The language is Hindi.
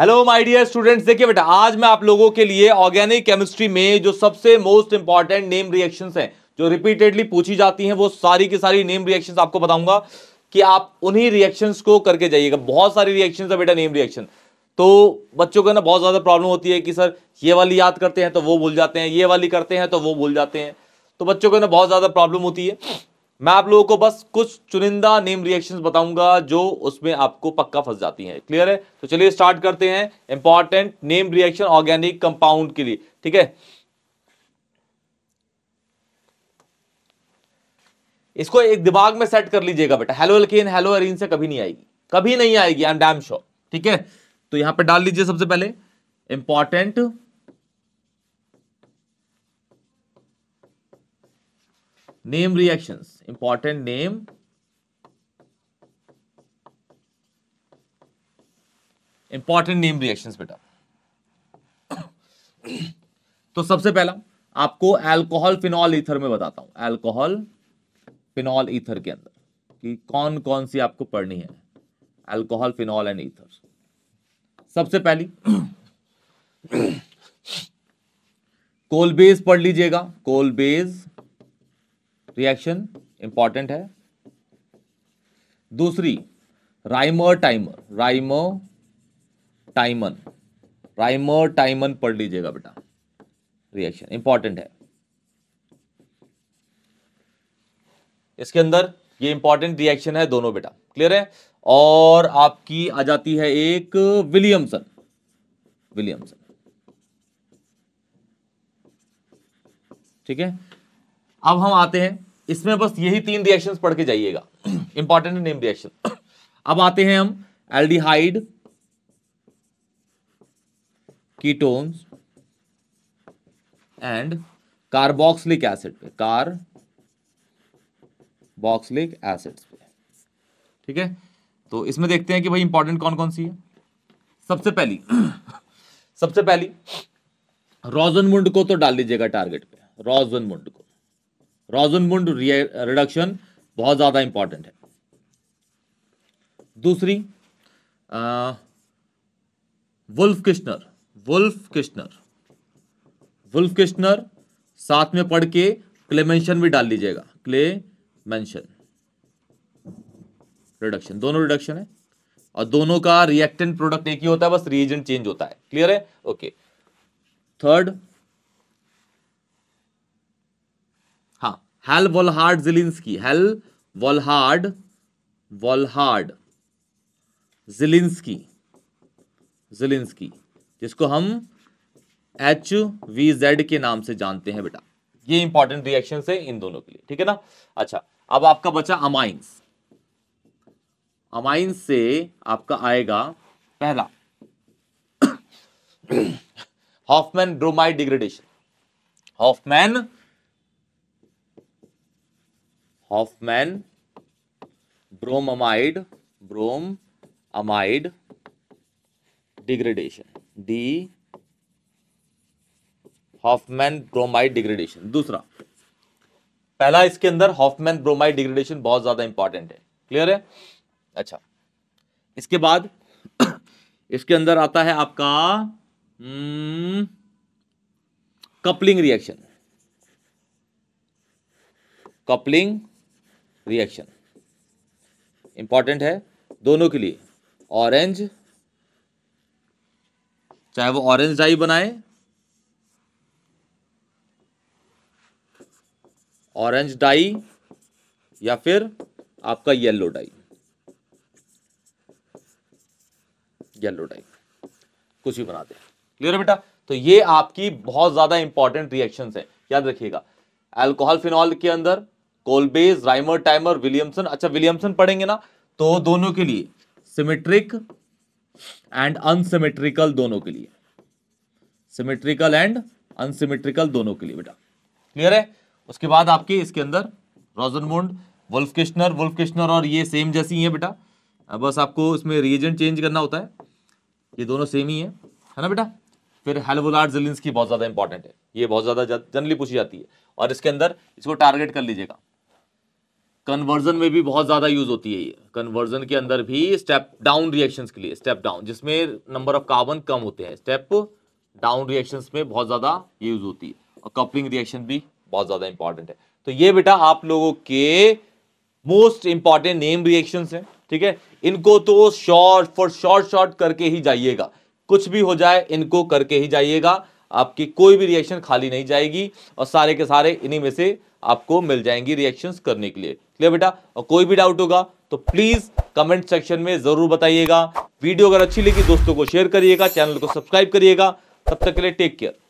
हेलो माय डियर स्टूडेंट्स देखिए बेटा आज मैं आप लोगों के लिए ऑर्गेनिक केमिस्ट्री में जो सबसे मोस्ट इंपॉर्टेंट नेम रिएक्शंस हैं जो रिपीटेडली पूछी जाती हैं वो सारी की सारी नेम रिएक्शंस आपको बताऊंगा कि आप उन्हीं रिएक्शंस को करके जाइएगा बहुत सारी रिएक्शंस है बेटा नेम रिएक्शन तो बच्चों को ना बहुत ज़्यादा प्रॉब्लम होती है कि सर ये वाली याद करते हैं तो वो भूल जाते हैं ये वाली करते हैं तो वो भूल जाते हैं तो बच्चों को ना बहुत ज़्यादा प्रॉब्लम होती है मैं आप लोगों को बस कुछ चुनिंदा नेम रिएक्शन बताऊंगा जो उसमें आपको पक्का फंस जाती है क्लियर है तो चलिए स्टार्ट करते हैं important name reaction organic compound के लिए ठीक है इसको एक दिमाग में सेट कर लीजिएगा बेटा हेलो एल्केन हेलो अरीन से कभी नहीं आएगी कभी नहीं आएगी आई एम डैम श्योर ठीक है तो यहां पर डाल लीजिए सबसे पहले important name reactions important name important name reaction बेटा तो सबसे पहला आपको एल्कोहल फिनॉल ईथर में बताता हूं एल्कोहल फिनॉल ईथर के अंदर कि कौन कौन सी आपको पढ़नी है एल्कोहल फिनॉल एंड ईथर सबसे पहली कोलबेज पढ़ लीजिएगा कोलबेज रिएक्शन इंपॉर्टेंट है दूसरी Reimer Tiemann Reimer Tiemann Reimer Tiemann पढ़ लीजिएगा बेटा रिएक्शन इंपॉर्टेंट है इसके अंदर ये इंपॉर्टेंट रिएक्शन है दोनों बेटा क्लियर है और आपकी आ जाती है एक विलियमसन विलियमसन ठीक है अब हम आते हैं इसमें बस यही तीन रिएक्शंस पढ़ के जाइएगा इंपॉर्टेंट नेम रिएक्शन अब आते हैं हम aldehyde ketones and carboxylic acid पे कार बॉक्सलिक एसिड्स पे ठीक है तो इसमें देखते हैं कि भाई इंपॉर्टेंट कौन कौन सी है सबसे पहली सबसे पहली रोजन मुंड को तो डाल दीजिएगा टारगेट पे मुंड को रोजनबुंड रिडक्शन बहुत ज़्यादा इंपॉर्टेंट है दूसरी Wolff Kishner Wolff Kishner Wolff Kishner साथ में पढ़ के क्लेमेंशन भी डाल लीजिएगा क्ले मेंशन रिडक्शन दोनों रिडक्शन है और दोनों का रिएक्टेंट प्रोडक्ट एक ही होता है बस रिएजेंट चेंज होता है क्लियर है okay third Hell Volhard Zelinsky Hell Volhard Volhard Zelinsky Zelinsky जिसको हम एच वी जेड के नाम से जानते हैं बेटा ये इंपॉर्टेंट रिएक्शन है इन दोनों के लिए ठीक है ना अच्छा अब आपका बचा अमाइंस अमाइंस से आपका आएगा पहला Hoffmann bromide degradation Hoffmann Hoffmann bromamide brom amide degradation the Hoffmann bromide degradation दूसरा पहला इसके अंदर हॉफमैन ब्रोमाइड डिग्रेडेशन बहुत ज्यादा इंपॉर्टेंट है क्लियर है अच्छा इसके बाद इसके अंदर आता है आपका coupling reaction coupling reaction important है दोनों के लिए ऑरेंज चाहे वो ऑरेंज डाई बनाए ऑरेंज डाई या फिर आपका येलो डाई येलो डाई कुछ भी बना दे क्लियर बेटा तो ये आपकी बहुत ज्यादा इंपॉर्टेंट रिएक्शन है याद रखिएगा एल्कोहल फिनॉल के अंदर कोलबेज राइमर टाइमर विलियमसन अच्छा विलियमसन पढ़ेंगे ना तो दोनों के लिए सिमेट्रिक एंड अनसिमेट्रिकल दोनों के लिए सिमेट्रिकल एंड अनसिमेट्रिकल दोनों के लिए बेटा क्लियर है उसके बाद आपके इसके अंदर Rosenmund Wolff Kishner Wolff Kishner और ये सेम जैसी ही है बेटा बस आपको इसमें रिएजेंट चेंज करना होता है ये दोनों सेम ही है है ना बेटा फिर हेलवुलार्ड जिलिंस की बहुत ज़्यादा इंपॉर्टेंट है ये बहुत ज़्यादा जनरली पूछी जाती है और इसके अंदर इसको टारगेट कर लीजिएगा कन्वर्जन में भी बहुत ज़्यादा यूज होती है ये कन्वर्जन के अंदर भी स्टेप डाउन रिएक्शंस के लिए स्टेप डाउन जिसमें नंबर ऑफ कार्बन कम होते हैं स्टेप डाउन रिएक्शंस में बहुत ज़्यादा यूज होती है और कपलिंग रिएक्शन भी बहुत ज़्यादा इंपॉर्टेंट है तो ये बेटा आप लोगों के मोस्ट इंपॉर्टेंट नेम रिएक्शन है ठीक है इनको तो शॉर्ट फॉर शॉर्ट शॉर्ट करके ही जाइएगा कुछ भी हो जाए इनको करके ही जाइएगा आपकी कोई भी रिएक्शन खाली नहीं जाएगी और सारे के सारे इन्हीं में से आपको मिल जाएंगी रिएक्शंस करने के लिए क्लियर बेटा और कोई भी डाउट होगा तो प्लीज़ कमेंट सेक्शन में ज़रूर बताइएगा वीडियो अगर अच्छी लगी दोस्तों को शेयर करिएगा चैनल को सब्सक्राइब करिएगा तब तक के लिए टेक केयर